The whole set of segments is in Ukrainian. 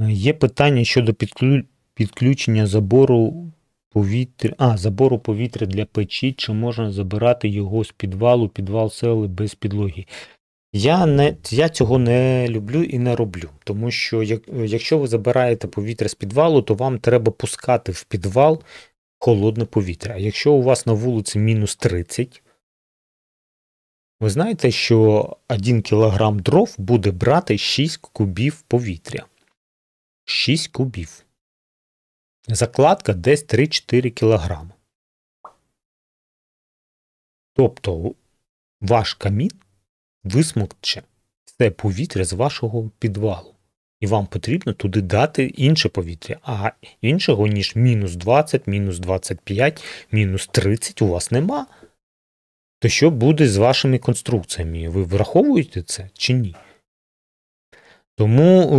Е, є питання щодо підключення забору повітря а забору повітря для печі, чи можна забирати його з підвалу, підвал сели без підлоги. Я не я цього не люблю і не роблю, тому що як, якщо ви забираєте повітря з підвалу, то вам треба пускати в підвал холодне повітря. А якщо у вас на вулиці мінус 30, ви знаєте, що 1 кг дров буде брати 6 кубів повітря. 6 кубів. Закладка десь 3-4 кг. Тобто ваш камін висмокче все повітря з вашого підвалу. І вам потрібно туди дати інше повітря. А іншого, ніж мінус 20, мінус 25, мінус 30 у вас нема. То що буде з вашими конструкціями? Ви враховуєте це чи ні? Тому е,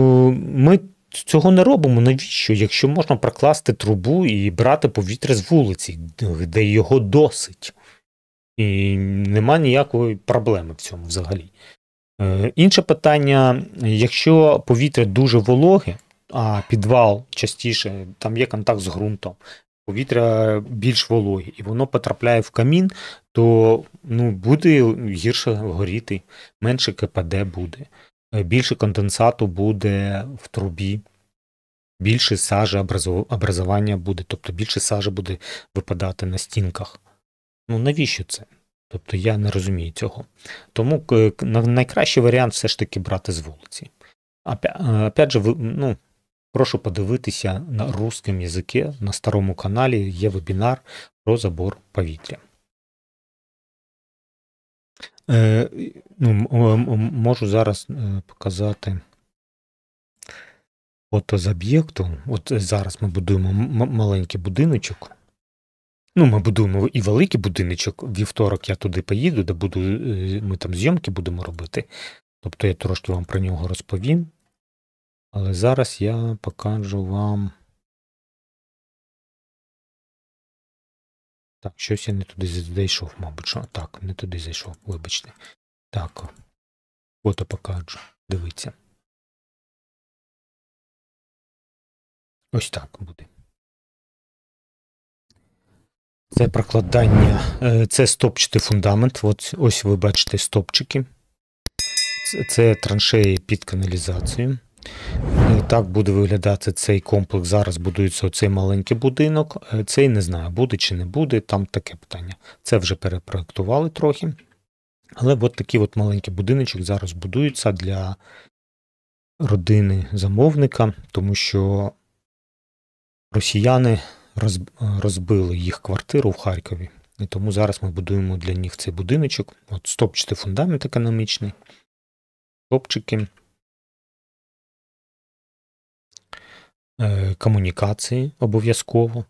ми цього не робимо. Навіщо? Якщо можна прокласти трубу і брати повітря з вулиці, де його досить, і нема ніякої проблеми в цьому взагалі. Е, інше питання: якщо повітря дуже вологе, а підвал частіше, там є контакт з ґрунтом, повітря більш вологе, і воно потрапляє в камін, то ну, буде гірше горіти, менше КПД буде. Е, більше конденсату буде в трубі, більше сажі образування буде, тобто більше сажі буде випадати на стінках. Ну навіщо це? Тобто я не розумію цього. Тому найкращий варіант все ж таки брати з вулиці. Е, опять же, ну, прошу подивитися на русском язике на старому каналі є вебінар про забор повітря. Е, ну, Можу зараз е, показати фото з об'єкту. От е, зараз ми будуємо маленький будиночок. Ну, ми будуємо і великий будиночок. Вівторок я туди поїду, де буду, е, ми там зйомки будемо робити. Тобто я трошки вам про нього розповім. Але зараз я покажу вам. Так, щось я не туди зайшов, мабуть. що Так, не туди зайшов, вибачте. Так, фото покажу. Дивіться. Ось так буде. Це прокладання, е, це стопчатий фундамент. От, ось ви бачите стопчики. Це, це траншеї під каналізацію. Так буде виглядати цей комплекс. Зараз будується оцей маленький будинок. Е, цей не знаю, буде чи не буде, там таке питання. Це вже перепроектували трохи. Але от такий от маленький будиночок зараз будується для родини замовника, тому що росіяни розбили їх квартиру в Харкові. І тому зараз ми будуємо для них цей будиночок. От стопчатий фундамент економічний, стопчики. Е, комунікації обов'язково.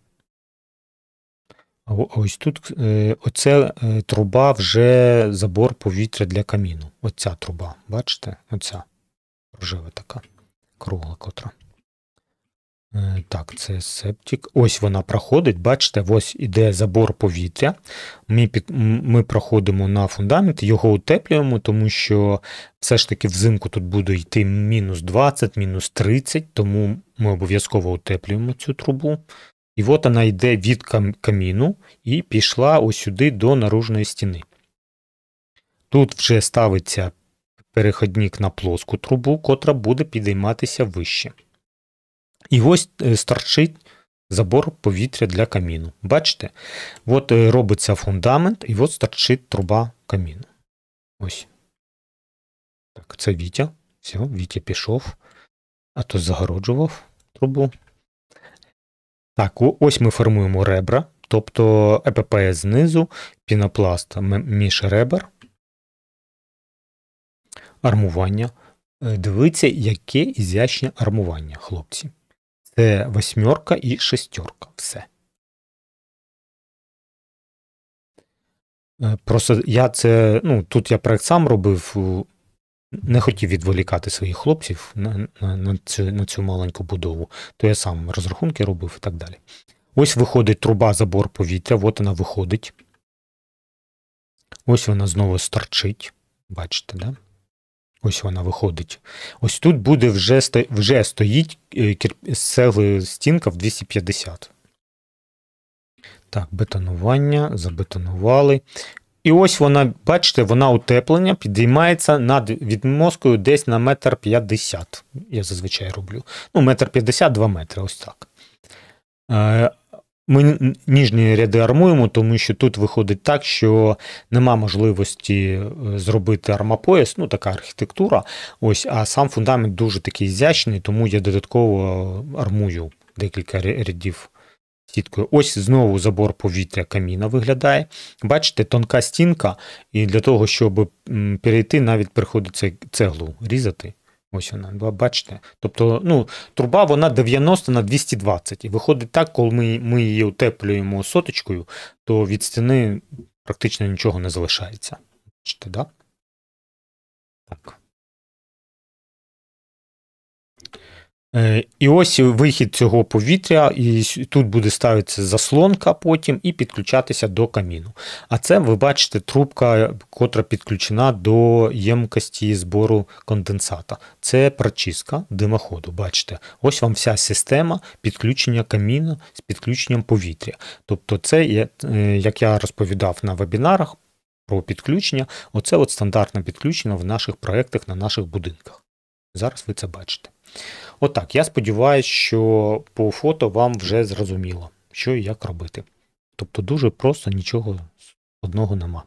А ось тут е, оце е, труба вже забор повітря для каміну. Оця труба, бачите? Оця рожева така кругла котра. Е, так, це септик. Ось вона проходить, бачите, ось іде забор повітря. Ми під, ми проходимо на фундамент, його утеплюємо, тому що все ж таки взимку тут буде йти мінус 20, мінус 30, тому ми обов'язково утеплюємо цю трубу. І от вона йде від каміну і пішла ось сюди до наружної стіни. Тут вже ставиться переходник на плоску трубу, котра буде підійматися вище. І ось е, старчить забор повітря для каміну. Бачите? От е, робиться фундамент, і от старчить труба каміну. Ось. Так, це Вітя. Все, Вітя пішов, а то загороджував трубу. Так, ось ми формуємо ребра, тобто ЕПП знизу, пінопласт між ребер. Армування. Е, дивіться, яке ізящне армування, хлопці. Це восьмерка і шестерка. Все. Е, просто я це. Ну, тут я проект сам робив. Не хотів відволікати своїх хлопців на, на, на, цю, на цю маленьку будову. То я сам розрахунки робив і так далі. Ось виходить труба забор повітря. От вона виходить. Ось вона знову старчить. Бачите, да? Ось вона виходить. Ось тут буде вже вже стоїть з е, цегли стінка в 250. Так, бетонування, забетонували. І ось вона, бачите, вона утеплення підіймається над відмозкою десь на метр п'ятдесят Я зазвичай роблю. Ну, метр п'ятдесят, метри, ось так. Е, ми ніжні ряди армуємо, тому що тут виходить так, що нема можливості е, зробити армопояс, ну така архітектура. Ось, а сам фундамент дуже такий зячний, тому я додатково армую декілька рядів сіткою. Ось знову забор повітря каміна виглядає. Бачите, тонка стінка, і для того, щоб перейти, навіть приходиться цеглу різати. Ось вона, бачите? Тобто, ну, труба вона 90 на 220. І виходить так, коли ми ми її утеплюємо соточкою, то від стіни практично нічого не залишається. Бачите, да? Так. Е, і ось вихід цього повітря, і тут буде ставитися заслонка потім і підключатися до каміну. А це ви бачите трубка, котра підключена до ємкості збору конденсата. Це прочистка димоходу. Бачите, ось вам вся система підключення каміну з підключенням повітря. Тобто, це є, е, як я розповідав на вебінарах про підключення, оце от стандартне підключення в наших проєктах на наших будинках. Зараз ви це бачите. Отак, я сподіваюся, що по фото вам вже зрозуміло, що і як робити. Тобто дуже просто нічого одного нема.